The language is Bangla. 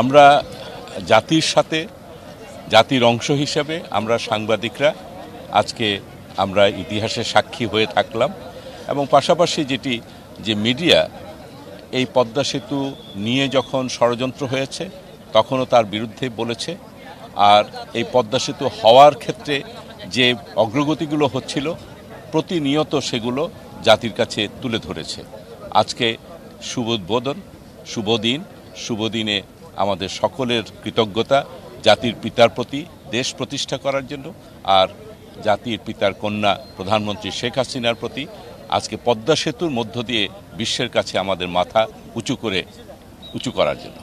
আমরা জাতির সাথে জাতির অংশ হিসেবে আমরা সাংবাদিকরা আজকে আমরা ইতিহাসের সাক্ষী হয়ে থাকলাম এবং পাশাপাশি যেটি যে মিডিয়া এই পদ্মা সেতু নিয়ে যখন ষড়যন্ত্র হয়েছে তখনও তার বিরুদ্ধে বলেছে আর এই পদ্মা সেতু হওয়ার ক্ষেত্রে যে অগ্রগতিগুলো হচ্ছিল প্রতিনিয়ত সেগুলো জাতির কাছে তুলে ধরেছে আজকে শুভ উদ্বোধন শুভ দিন শুভ দিনে আমাদের সকলের কৃতজ্ঞতা জাতির পিতার প্রতি দেশ প্রতিষ্ঠা করার জন্য আর জাতির পিতার কন্যা প্রধানমন্ত্রী শেখ হাসিনার প্রতি আজকে পদ্মা সেতুর মধ্য দিয়ে বিশ্বের কাছে আমাদের মাথা উঁচু করে উঁচু করার জন্য